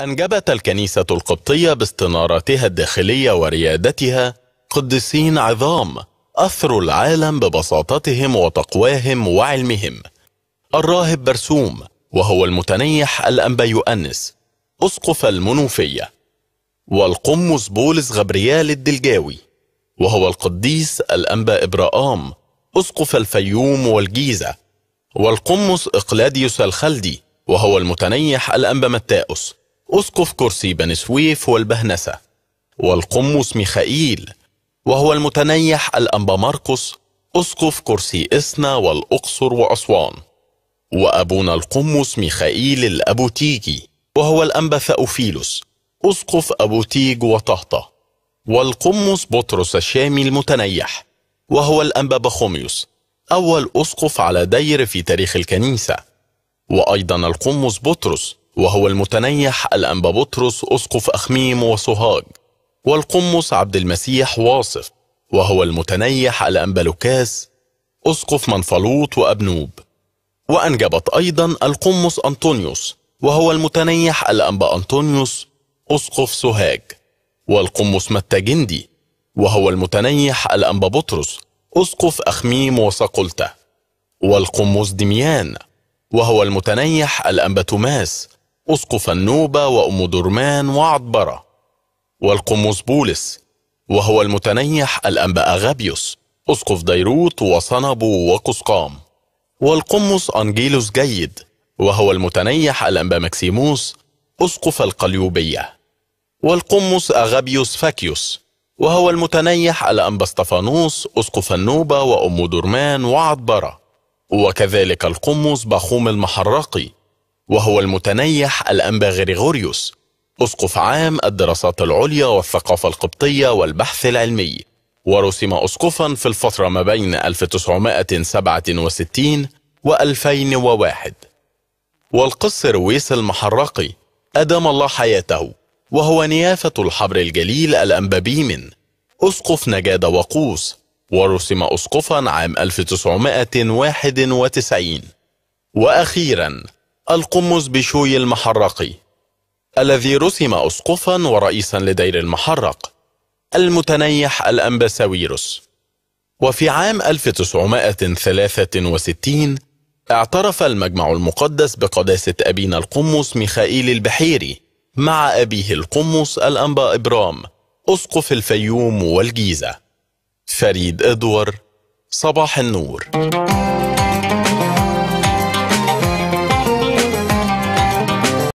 أنجبت الكنيسة القبطية باستناراتها الداخلية وريادتها قديسين عظام أثروا العالم ببساطتهم وتقواهم وعلمهم الراهب برسوم وهو المتنيح الأنبا يؤنس أسقف المنوفية والقمص بولس غبريال الدلجاوي وهو القديس الأنبا إبراهام أسقف الفيوم والجيزة والقمص إقلاديوس الخلدي وهو المتنيح الأنبا متاؤس أسقف كرسي بن سويف والبهنسة والقمص ميخائيل وهو المتنيح الأنبا ماركوس أسقف كرسي إسنا والأقصر وأسوان وأبونا القمص ميخائيل الأبوتيجي وهو الأنبا ثأوفيلوس أسقف أبوتيج وطهطة والقمص بطرس الشامي المتنيح وهو الأنبا بخوميوس أول أسقف على دير في تاريخ الكنيسة وأيضا القمص بطرس وهو المتنيح الأنبا بطرس أسقف أخميم وسوهاج والقمص عبد المسيح واصف وهو المتنيح الأنبا لوكاس أسقف منفلوط وأبنوب وأنجبت أيضا القمص أنطونيوس وهو المتنيح الأنبا أنطونيوس أسقف سوهاج والقمص جندي وهو المتنيح الأنبا بطرس أسقف أخميم وصقلته والقمص دميان وهو المتنيح الأنبا توماس أسقف النوبة وأم درمان وعطبرة والقمص بولس وهو المتنيح الأنباء غابيوس أسقف ديروت وصنبو وقسقام والقمص أنجيلوس جيد وهو المتنيح الأنبا مكسيموس أسقف القليوبية والقمص أغابيوس فاكيوس وهو المتنيح الأنبا ستفانوس أسقف النوبة وأم درمان وعطبرة وكذلك القمص بخوم المحرقي وهو المتنيح الأنبا غريغوريوس أسقف عام الدراسات العليا والثقافة القبطية والبحث العلمي ورسم أسقفا في الفترة ما بين 1967 و 2001 والقس رويس المحرقي أدام الله حياته وهو نيافة الحبر الجليل الأنبا بيمن أسقف نجاد وقوس ورسم أسقفا عام 1991 وأخيرا القمص بشوي المحرقي الذي رسم أسقفا ورئيسا لدير المحرق المتنيح الأنبساويروس وفي عام 1963 اعترف المجمع المقدس بقداسة أبينا القمص ميخائيل البحيري مع أبيه القمص الأنبا إبرام أسقف الفيوم والجيزة فريد إدوار صباح النور